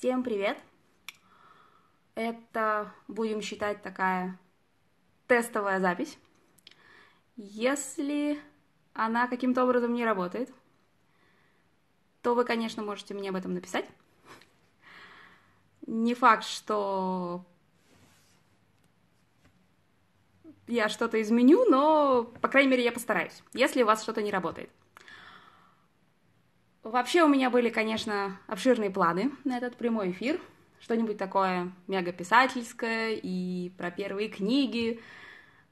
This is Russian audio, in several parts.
Всем привет! Это, будем считать, такая тестовая запись. Если она каким-то образом не работает, то вы, конечно, можете мне об этом написать. Не факт, что я что-то изменю, но, по крайней мере, я постараюсь, если у вас что-то не работает. Вообще у меня были, конечно, обширные планы на этот прямой эфир. Что-нибудь такое мегаписательское и про первые книги.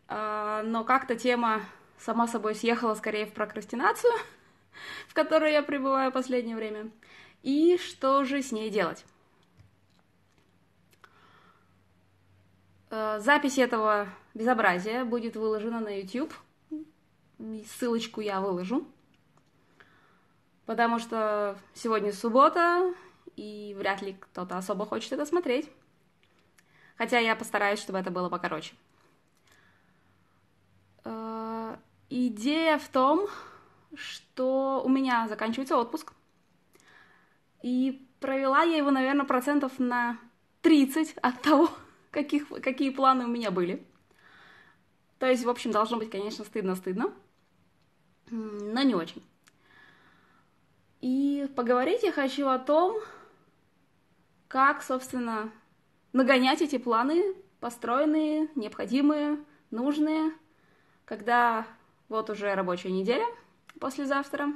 А, но как-то тема сама собой съехала скорее в прокрастинацию, в которой я пребываю в последнее время. И что же с ней делать? Э, запись этого безобразия будет выложена на YouTube. Ссылочку я выложу потому что сегодня суббота, и вряд ли кто-то особо хочет это смотреть. Хотя я постараюсь, чтобы это было покороче. Э, идея в том, что у меня заканчивается отпуск. И провела я его, наверное, процентов на 30 от того, каких, какие планы у меня были. То есть, в общем, должно быть, конечно, стыдно-стыдно, но не очень. И поговорить я хочу о том, как, собственно, нагонять эти планы, построенные, необходимые, нужные, когда вот уже рабочая неделя послезавтра,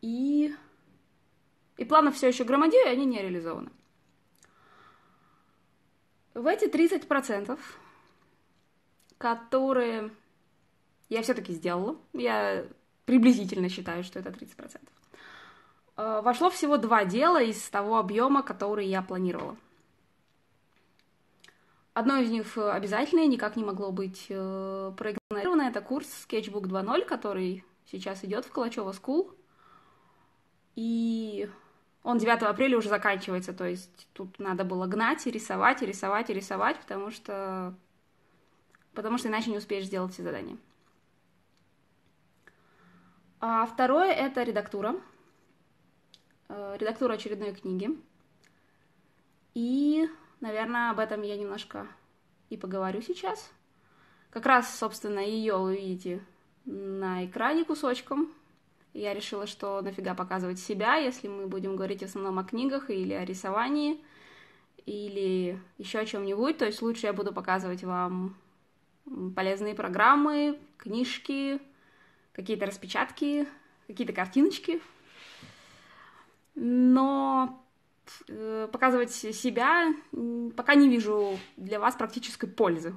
и, и планов все еще громадью, и они не реализованы. В эти 30%, которые я все-таки сделала, я приблизительно считаю, что это 30%, Э, вошло всего два дела из того объема, который я планировала. Одно из них э, обязательное, никак не могло быть э, проигнорировано, это курс Sketchbook 2.0, который сейчас идет в Калачева School. И он 9 апреля уже заканчивается, то есть тут надо было гнать и рисовать, и рисовать, и рисовать, потому что, потому что иначе не успеешь сделать все задания. А второе — это редактура. Э, редактуру очередной книги. И, наверное, об этом я немножко и поговорю сейчас. Как раз, собственно, ее вы видите на экране кусочком. Я решила, что нафига показывать себя, если мы будем говорить в основном о книгах или о рисовании, или еще о чем-нибудь. То есть лучше я буду показывать вам полезные программы, книжки, какие-то распечатки, какие-то картиночки, но э, показывать себя пока не вижу для вас практической пользы.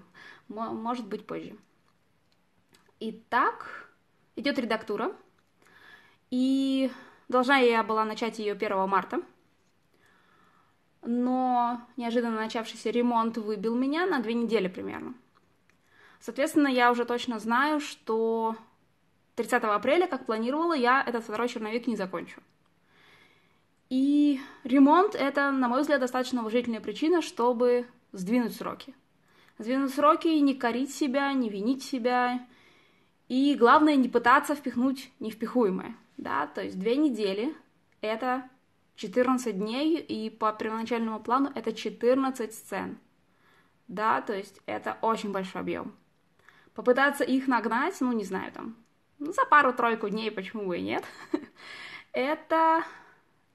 Может быть позже. Итак, идет редактура. И должна я была начать ее 1 марта. Но неожиданно начавшийся ремонт выбил меня на две недели примерно. Соответственно, я уже точно знаю, что 30 апреля, как планировала, я этот второй черновик не закончу. И ремонт — это, на мой взгляд, достаточно уважительная причина, чтобы сдвинуть сроки. Сдвинуть сроки, не корить себя, не винить себя. И главное, не пытаться впихнуть невпихуемое. Да? То есть две недели — это 14 дней, и по первоначальному плану это 14 сцен. Да, то есть это очень большой объем. Попытаться их нагнать, ну, не знаю, там, ну, за пару-тройку дней, почему бы и нет, это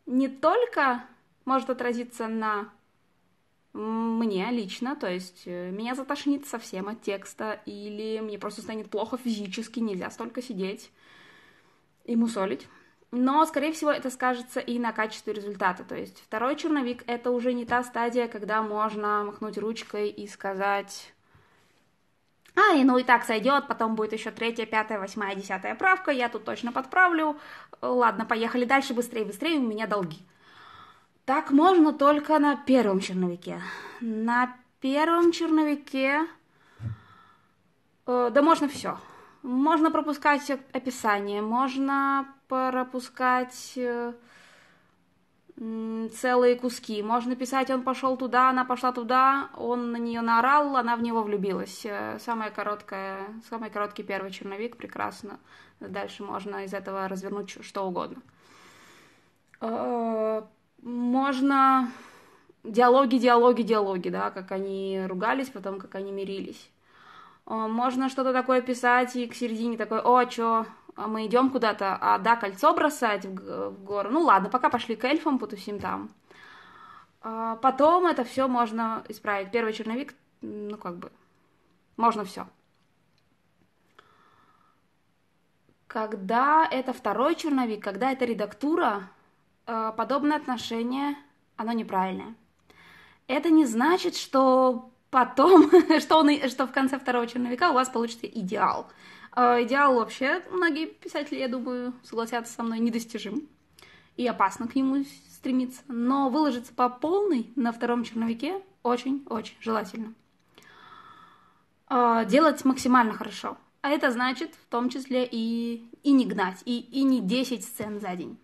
не только может отразиться на мне лично, то есть э, меня затошнит совсем от текста, или мне просто станет плохо физически, нельзя столько сидеть и мусолить. Но, скорее всего, это скажется и на качестве результата. То есть второй черновик — это уже не та стадия, когда можно махнуть ручкой и сказать а, и ну и так сойдет, потом будет еще третья, пятая, восьмая, десятая правка, я тут точно подправлю. Ладно, поехали дальше, быстрее, быстрее, у меня долги. Так можно только на первом черновике. На первом черновике... Э, да можно все. Можно пропускать описание, можно пропускать... Э, целые куски. Можно писать, он пошел туда, она пошла туда, он на нее наорал, она в него влюбилась. Э, Самая короткая, самый короткий первый черновик, прекрасно. Дальше можно из этого развернуть что угодно. Э, можно диалоги, диалоги, диалоги, да, как они ругались, потом как они мирились. Э, можно что-то такое писать и к середине такой, о, чё, а мы идем куда-то, а да, кольцо бросать в, в гору, ну ладно, пока пошли к эльфам, потусим там. А потом это все можно исправить. Первый черновик, ну как бы, можно все. Когда это второй черновик, когда это редактура, а, подобное отношение, оно неправильное. Это не значит, что потом, что, он, что в конце второго черновика у вас получится идеал. А, идеал вообще, многие писатели, я думаю, согласятся со мной, недостижим. И опасно к нему стремиться. Но выложиться по полной на втором черновике очень-очень желательно. А, делать максимально хорошо. А это значит в том числе и, и не гнать, и, и не 10 сцен за день.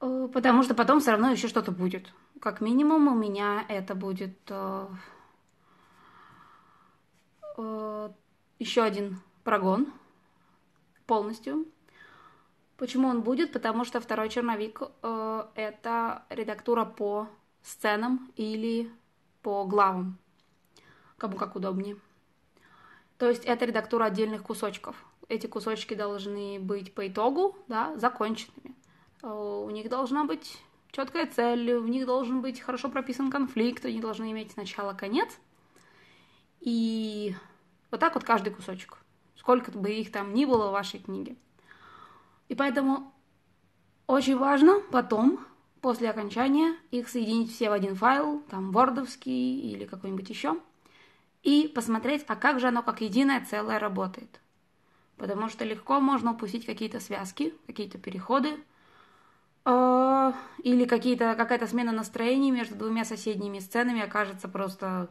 Э, потому что потом все равно еще что-то будет. Как минимум у меня это будет э, э, еще один прогон полностью. Почему он будет? Потому что второй черновик э, это редактура по сценам или по главам, кому как удобнее. То есть это редактура отдельных кусочков. Эти кусочки должны быть по итогу да, законченными. Э, у них должна быть четкая цель, у них должен быть хорошо прописан конфликт, они должны иметь начало-конец. И вот так вот каждый кусочек. Сколько бы их там ни было в вашей книге. И поэтому очень важно потом, после окончания, их соединить все в один файл, там, вордовский или какой-нибудь еще, и посмотреть, а как же оно как единое целое работает. Потому что легко можно упустить какие-то связки, какие-то переходы, э, или какие-то, какая-то смена настроений между двумя соседними сценами окажется просто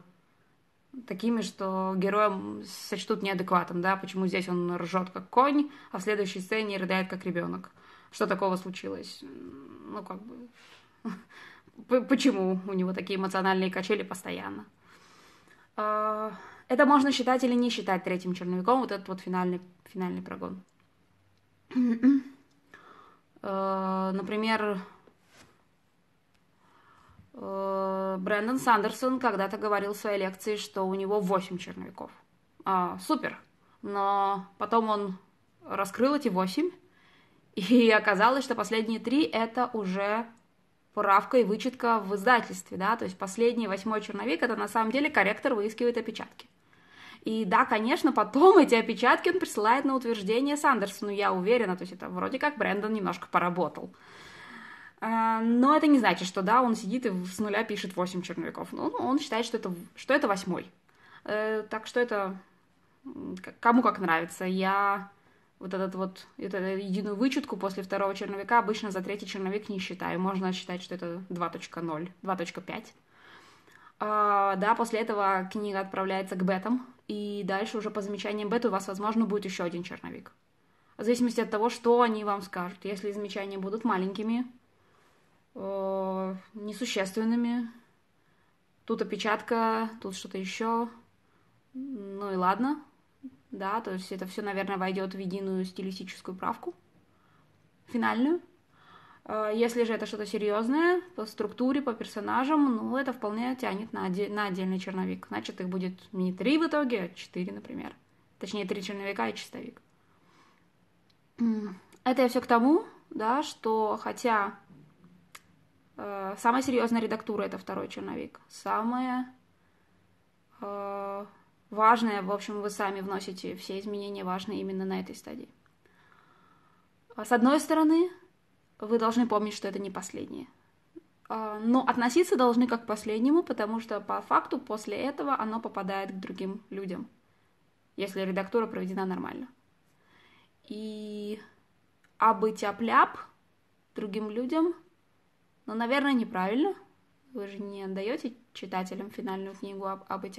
такими, что героем сочтут неадекватом, да, почему здесь он ржет как конь, а в следующей сцене рыдает как ребенок. Что такого случилось? Ну, как бы... Почему у него такие эмоциональные качели постоянно? А, это можно считать или не считать третьим черновиком, вот этот вот финальный, финальный прогон. А, например, а, Брэндон Сандерсон когда-то говорил в своей лекции, что у него 8 черновиков. А, супер! Но потом он раскрыл эти 8, и оказалось, что последние три — это уже правка и вычетка в издательстве, да, то есть последний восьмой черновик — это на самом деле корректор выискивает опечатки. И да, конечно, потом эти опечатки он присылает на утверждение Сандерсону, я уверена, то есть это вроде как Брэндон немножко поработал. А, но это не значит, что да, он сидит и с нуля пишет 8 черновиков. Ну, ну, он считает, что это, что это восьмой. Э, так что это кому как нравится. Я вот этот вот эту единую вычетку после второго черновика обычно за третий черновик не считаю. Можно считать, что это 2.0, 2.5. А, да, после этого книга отправляется к бетам, и дальше уже по замечаниям бет у вас, возможно, будет еще один черновик. В зависимости от того, что они вам скажут. Если замечания будут маленькими, э, несущественными. Тут опечатка, тут что-то еще. Ну и ладно. Да, то есть это все, наверное, войдет в единую стилистическую правку. Финальную. Э, если же это что-то серьезное по структуре, по персонажам, ну, это вполне тянет на, оде- на отдельный черновик. Значит, их будет не три в итоге, а четыре, например. Точнее, три черновика и чистовик. Это я все к тому, да, что хотя Э, самая серьезная редактура это второй черновик. Самое э, важное, в общем, вы сами вносите все изменения важные именно на этой стадии. А с одной стороны, вы должны помнить, что это не последнее. А, но относиться должны как к последнему, потому что по факту после этого оно попадает к другим людям, если редактура проведена нормально. И а быть тяп а другим людям – но, ну, наверное, неправильно. Вы же не отдаете читателям финальную книгу об, об и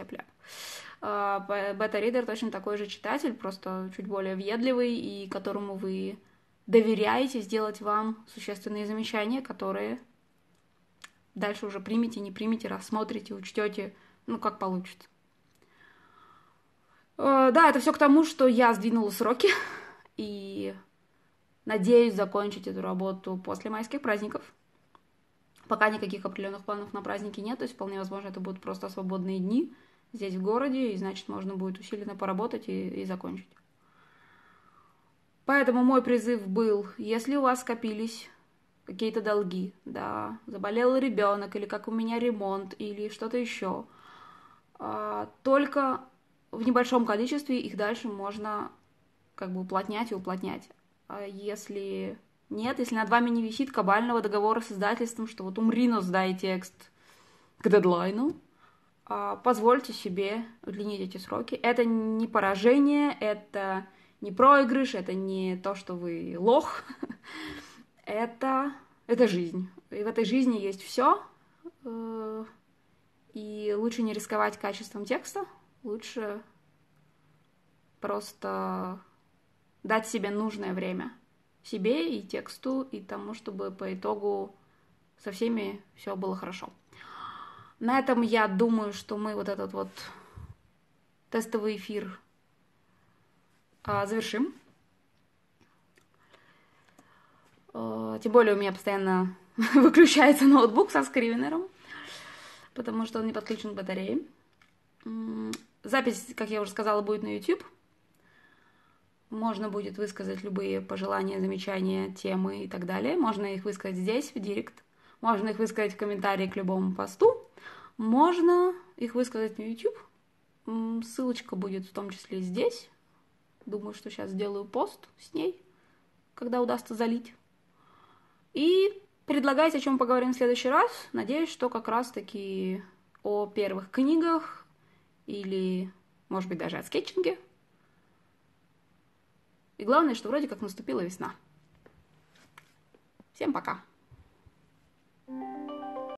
а, Бета-ридер точно такой же читатель, просто чуть более въедливый, и которому вы доверяете сделать вам существенные замечания, которые дальше уже примете, не примете, рассмотрите, учтете, ну, как получится. А, да, это все к тому, что я сдвинула сроки и надеюсь закончить эту работу после майских праздников. Пока никаких определенных планов на праздники нет, то есть вполне возможно, это будут просто свободные дни здесь в городе, и значит можно будет усиленно поработать и, и закончить. Поэтому мой призыв был, если у вас скопились какие-то долги, да, заболел ребенок, или как у меня ремонт, или что-то еще, а, только в небольшом количестве их дальше можно как бы уплотнять и уплотнять. А если нет, если над вами не висит кабального договора с издательством, что вот умри, но сдай текст к дедлайну, а, позвольте себе удлинить эти сроки. Это не поражение, это не проигрыш, это не то, что вы лох. это, это жизнь. И в этой жизни есть все. Э, и лучше не рисковать качеством текста, лучше просто дать себе нужное время – себе и тексту, и тому, чтобы по итогу со всеми все было хорошо. На этом я думаю, что мы вот этот вот тестовый эфир а, завершим. А, тем более у меня постоянно выключается ноутбук со скривенером, потому что он не подключен к батарее. Запись, как я уже сказала, будет на YouTube. Можно будет высказать любые пожелания, замечания, темы и так далее. Можно их высказать здесь, в директ. Можно их высказать в комментарии к любому посту. Можно их высказать на YouTube. Ссылочка будет в том числе здесь. Думаю, что сейчас сделаю пост с ней, когда удастся залить. И предлагайте, о чем поговорим в следующий раз. Надеюсь, что как раз-таки о первых книгах или, может быть, даже о скетчинге и главное, что вроде как наступила весна. Всем пока! thank you